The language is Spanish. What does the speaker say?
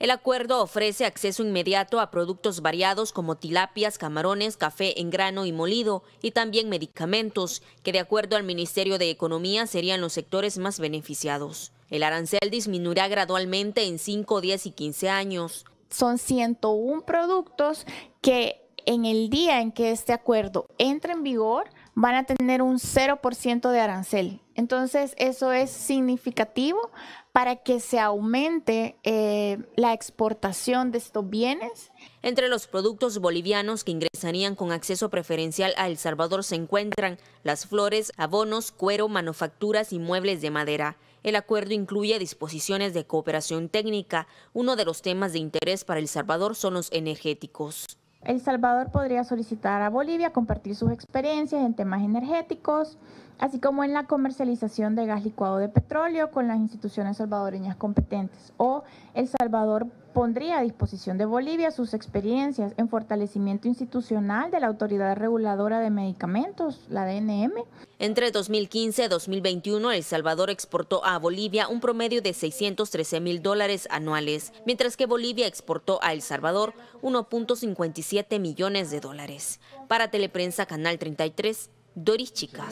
El acuerdo ofrece acceso inmediato a productos variados como tilapias, camarones, café en grano y molido y también medicamentos, que de acuerdo al Ministerio de Economía serían los sectores más beneficiados. El arancel disminuirá gradualmente en 5, 10 y 15 años. Son 101 productos que en el día en que este acuerdo entre en vigor, van a tener un 0% de arancel. Entonces, eso es significativo para que se aumente eh, la exportación de estos bienes. Entre los productos bolivianos que ingresarían con acceso preferencial a El Salvador se encuentran las flores, abonos, cuero, manufacturas y muebles de madera. El acuerdo incluye disposiciones de cooperación técnica. Uno de los temas de interés para El Salvador son los energéticos. El Salvador podría solicitar a Bolivia compartir sus experiencias en temas energéticos, así como en la comercialización de gas licuado de petróleo con las instituciones salvadoreñas competentes. O El Salvador pondría a disposición de Bolivia sus experiencias en fortalecimiento institucional de la Autoridad Reguladora de Medicamentos, la DNM. Entre 2015 y 2021, El Salvador exportó a Bolivia un promedio de 613 mil dólares anuales, mientras que Bolivia exportó a El Salvador 1.57 millones de dólares. Para Teleprensa Canal 33, Doris Chica.